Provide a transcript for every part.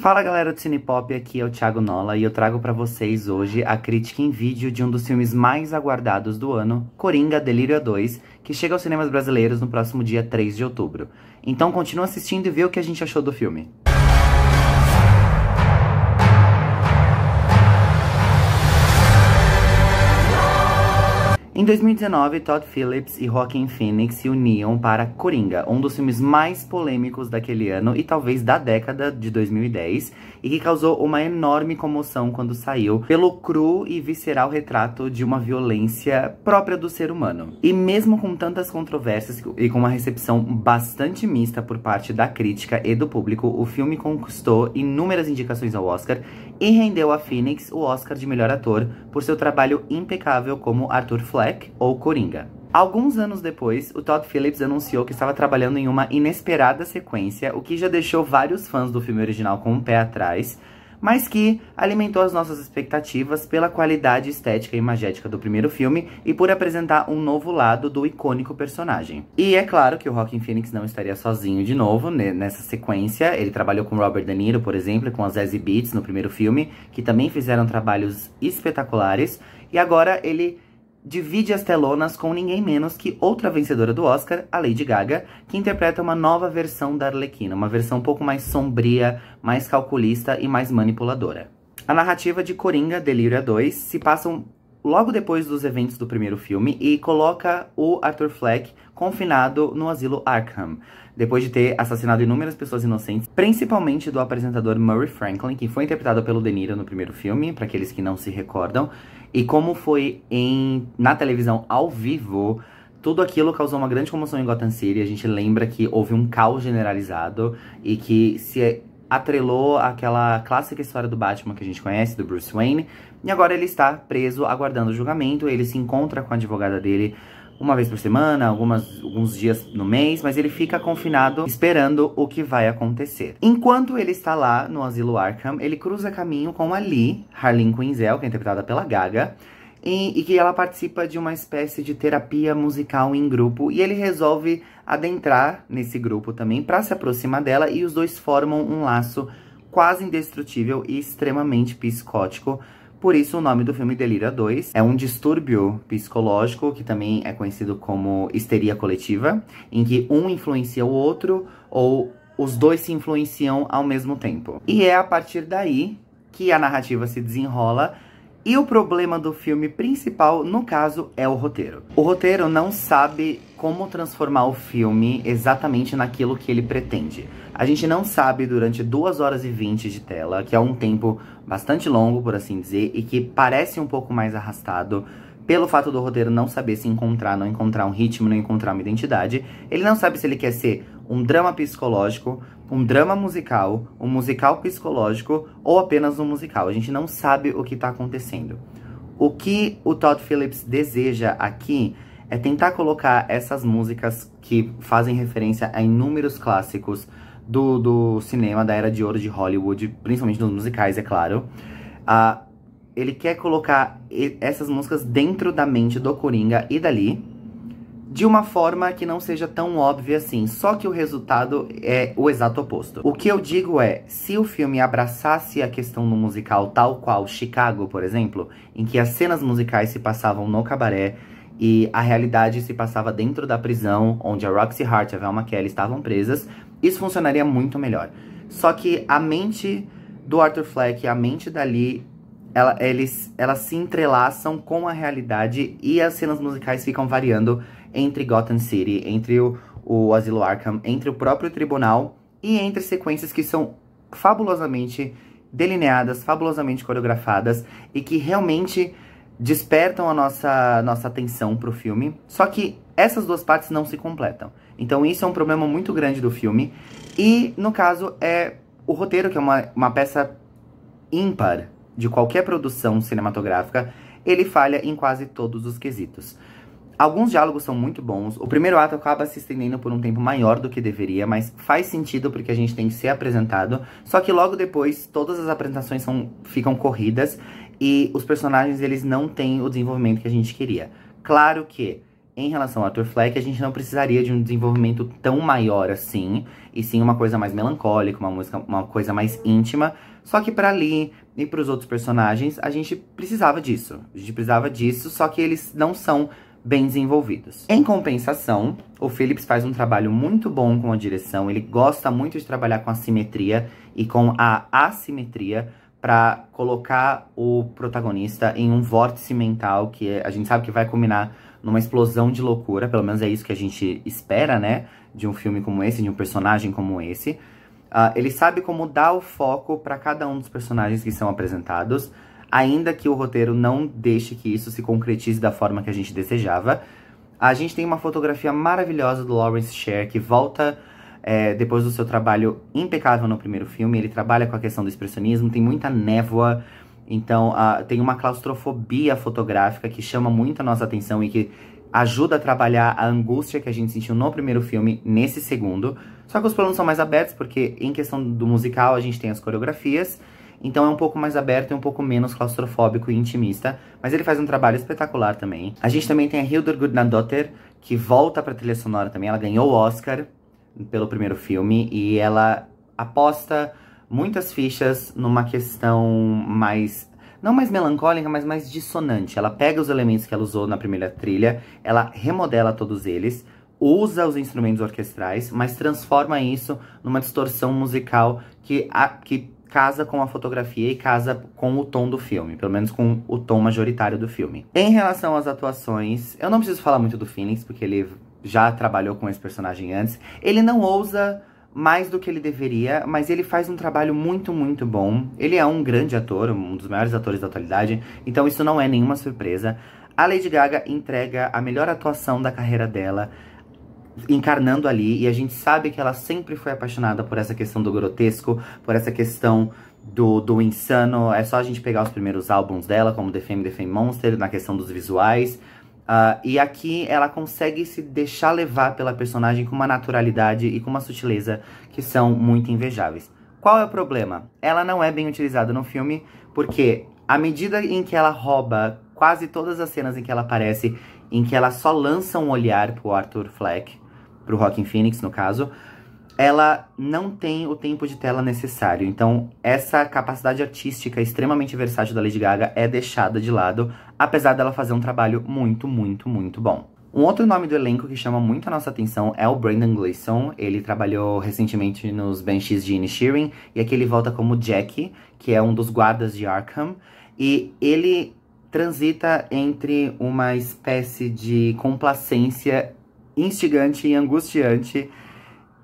Fala galera do Cinepop, aqui é o Thiago Nola e eu trago para vocês hoje a crítica em vídeo de um dos filmes mais aguardados do ano, Coringa Delírio 2, é que chega aos cinemas brasileiros no próximo dia 3 de outubro. Então continua assistindo e vê o que a gente achou do filme. Em 2019, Todd Phillips e Joaquin Phoenix se uniam para Coringa, um dos filmes mais polêmicos daquele ano e talvez da década de 2010, e que causou uma enorme comoção quando saiu, pelo cru e visceral retrato de uma violência própria do ser humano. E mesmo com tantas controvérsias e com uma recepção bastante mista por parte da crítica e do público, o filme conquistou inúmeras indicações ao Oscar e rendeu a Phoenix o Oscar de melhor ator por seu trabalho impecável como Arthur Fleck ou Coringa. Alguns anos depois, o Todd Phillips anunciou que estava trabalhando em uma inesperada sequência, o que já deixou vários fãs do filme original com o um pé atrás, mas que alimentou as nossas expectativas pela qualidade estética e imagética do primeiro filme e por apresentar um novo lado do icônico personagem. E é claro que o Rockin' Phoenix não estaria sozinho de novo né, nessa sequência. Ele trabalhou com Robert De Niro, por exemplo, e com as Zazzy Beats no primeiro filme, que também fizeram trabalhos espetaculares. E agora ele divide as telonas com ninguém menos que outra vencedora do Oscar, a Lady Gaga, que interpreta uma nova versão da Arlequina, uma versão um pouco mais sombria, mais calculista e mais manipuladora. A narrativa de Coringa Delírio 2 se passa logo depois dos eventos do primeiro filme e coloca o Arthur Fleck, confinado no asilo Arkham, depois de ter assassinado inúmeras pessoas inocentes, principalmente do apresentador Murray Franklin, que foi interpretado pelo De Niro no primeiro filme, para aqueles que não se recordam, e como foi em na televisão ao vivo, tudo aquilo causou uma grande comoção em Gotham City. A gente lembra que houve um caos generalizado e que se atrelou àquela clássica história do Batman que a gente conhece, do Bruce Wayne. E agora ele está preso, aguardando o julgamento. Ele se encontra com a advogada dele uma vez por semana, algumas, alguns dias no mês, mas ele fica confinado esperando o que vai acontecer. Enquanto ele está lá no asilo Arkham, ele cruza caminho com a Lee, Harleen Quinzel, que é interpretada pela Gaga, e, e, que ela participa de uma espécie de terapia musical em grupo e ele resolve adentrar nesse grupo também para se aproximar dela e os dois formam um laço quase indestrutível e extremamente psicótico por isso, o nome do filme Delira 2 é um distúrbio psicológico, que também é conhecido como histeria coletiva, em que um influencia o outro ou os dois se influenciam ao mesmo tempo. E é a partir daí que a narrativa se desenrola e o problema do filme principal, no caso, é o roteiro. O roteiro não sabe como transformar o filme exatamente naquilo que ele pretende. A gente não sabe durante 2 horas e 20 de tela, que é um tempo bastante longo, por assim dizer, e que parece um pouco mais arrastado pelo fato do roteiro não saber se encontrar, não encontrar um ritmo, não encontrar uma identidade. Ele não sabe se ele quer ser um drama psicológico, um drama musical, um musical psicológico ou apenas um musical. A gente não sabe o que está acontecendo. O que o Todd Phillips deseja aqui é tentar colocar essas músicas que fazem referência a inúmeros clássicos do, do cinema da era de ouro de Hollywood, principalmente nos musicais, é claro. Uh, ele quer colocar essas músicas dentro da mente do Coringa e dali de uma forma que não seja tão óbvia assim, só que o resultado é o exato oposto. O que eu digo é, se o filme abraçasse a questão do musical tal qual Chicago, por exemplo, em que as cenas musicais se passavam no cabaré, e a realidade se passava dentro da prisão, onde a Roxy Hart e a Velma Kelly estavam presas, isso funcionaria muito melhor. Só que a mente do Arthur Fleck e a mente dali ela, eles, elas se entrelaçam com a realidade e as cenas musicais ficam variando entre Gotham City, entre o, o Asilo Arkham, entre o próprio tribunal e entre sequências que são fabulosamente delineadas, fabulosamente coreografadas e que realmente despertam a nossa, nossa atenção pro filme. Só que essas duas partes não se completam. Então isso é um problema muito grande do filme. E, no caso, é o roteiro, que é uma, uma peça ímpar de qualquer produção cinematográfica, ele falha em quase todos os quesitos. Alguns diálogos são muito bons. O primeiro ato acaba se estendendo por um tempo maior do que deveria, mas faz sentido porque a gente tem que ser apresentado. Só que logo depois, todas as apresentações são, ficam corridas e os personagens eles não têm o desenvolvimento que a gente queria. Claro que em relação a Fleck, a gente não precisaria de um desenvolvimento tão maior assim, e sim uma coisa mais melancólica, uma música, uma coisa mais íntima. Só que para Lee e para os outros personagens, a gente precisava disso. A gente precisava disso, só que eles não são bem desenvolvidos. Em compensação, o Phillips faz um trabalho muito bom com a direção, ele gosta muito de trabalhar com a simetria e com a assimetria para colocar o protagonista em um vórtice mental que é, a gente sabe que vai combinar numa explosão de loucura, pelo menos é isso que a gente espera, né? De um filme como esse, de um personagem como esse. Uh, ele sabe como dar o foco para cada um dos personagens que são apresentados, ainda que o roteiro não deixe que isso se concretize da forma que a gente desejava. A gente tem uma fotografia maravilhosa do Lawrence Sher, que volta é, depois do seu trabalho impecável no primeiro filme. Ele trabalha com a questão do expressionismo, tem muita névoa, então, tem uma claustrofobia fotográfica que chama muito a nossa atenção e que ajuda a trabalhar a angústia que a gente sentiu no primeiro filme, nesse segundo. Só que os planos são mais abertos, porque em questão do musical a gente tem as coreografias, então é um pouco mais aberto e um pouco menos claustrofóbico e intimista. Mas ele faz um trabalho espetacular também. A gente também tem a Hildur Gudnadottir, que volta pra trilha sonora também. Ela ganhou o Oscar pelo primeiro filme e ela aposta muitas fichas numa questão mais não mais melancólica, mas mais dissonante. Ela pega os elementos que ela usou na primeira trilha, ela remodela todos eles, usa os instrumentos orquestrais, mas transforma isso numa distorção musical que, a, que casa com a fotografia e casa com o tom do filme, pelo menos com o tom majoritário do filme. Em relação às atuações, eu não preciso falar muito do Phoenix, porque ele já trabalhou com esse personagem antes. Ele não ousa mais do que ele deveria, mas ele faz um trabalho muito, muito bom. Ele é um grande ator, um dos maiores atores da atualidade, então isso não é nenhuma surpresa. A Lady Gaga entrega a melhor atuação da carreira dela, encarnando ali, e a gente sabe que ela sempre foi apaixonada por essa questão do grotesco, por essa questão do, do insano. É só a gente pegar os primeiros álbuns dela, como The Fame, The Fame Monster, na questão dos visuais, Uh, e aqui ela consegue se deixar levar pela personagem com uma naturalidade e com uma sutileza que são muito invejáveis. Qual é o problema? Ela não é bem utilizada no filme, porque à medida em que ela rouba quase todas as cenas em que ela aparece, em que ela só lança um olhar pro Arthur Fleck, pro Rockin' Phoenix no caso, ela não tem o tempo de tela necessário. Então, essa capacidade artística extremamente versátil da Lady Gaga é deixada de lado, apesar dela fazer um trabalho muito, muito, muito bom. Um outro nome do elenco que chama muito a nossa atenção é o Brandon Gleeson. Ele trabalhou recentemente nos Banshees de Inisherin, e aqui ele volta como Jack, que é um dos guardas de Arkham. E ele transita entre uma espécie de complacência instigante e angustiante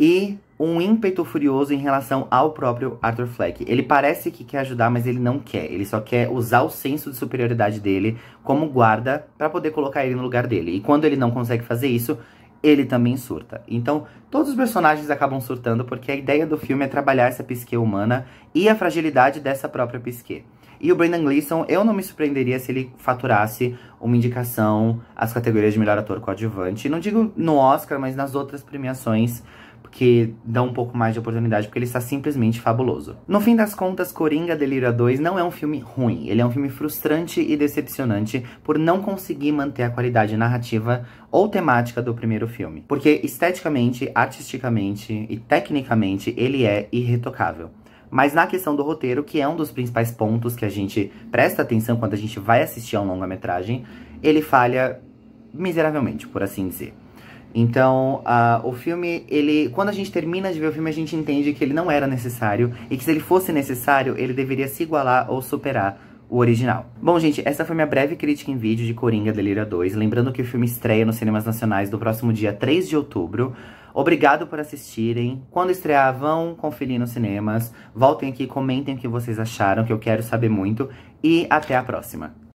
e um ímpeto furioso em relação ao próprio Arthur Fleck. Ele parece que quer ajudar, mas ele não quer. Ele só quer usar o senso de superioridade dele como guarda para poder colocar ele no lugar dele. E quando ele não consegue fazer isso, ele também surta. Então, todos os personagens acabam surtando porque a ideia do filme é trabalhar essa psique humana e a fragilidade dessa própria psique. E o Brendan Gleeson, eu não me surpreenderia se ele faturasse uma indicação às categorias de melhor ator coadjuvante. Não digo no Oscar, mas nas outras premiações que dá um pouco mais de oportunidade, porque ele está simplesmente fabuloso. No fim das contas, Coringa Delírio 2 não é um filme ruim, ele é um filme frustrante e decepcionante por não conseguir manter a qualidade narrativa ou temática do primeiro filme. Porque esteticamente, artisticamente e tecnicamente ele é irretocável. Mas na questão do roteiro, que é um dos principais pontos que a gente presta atenção quando a gente vai assistir a um longa-metragem, ele falha miseravelmente, por assim dizer. Então, uh, o filme, ele, quando a gente termina de ver o filme, a gente entende que ele não era necessário e que se ele fosse necessário, ele deveria se igualar ou superar o original. Bom, gente, essa foi minha breve crítica em vídeo de Coringa Delira 2. Lembrando que o filme estreia nos cinemas nacionais do próximo dia 3 de outubro. Obrigado por assistirem. Quando estrear, vão conferir nos cinemas. Voltem aqui, comentem o que vocês acharam, que eu quero saber muito. E até a próxima.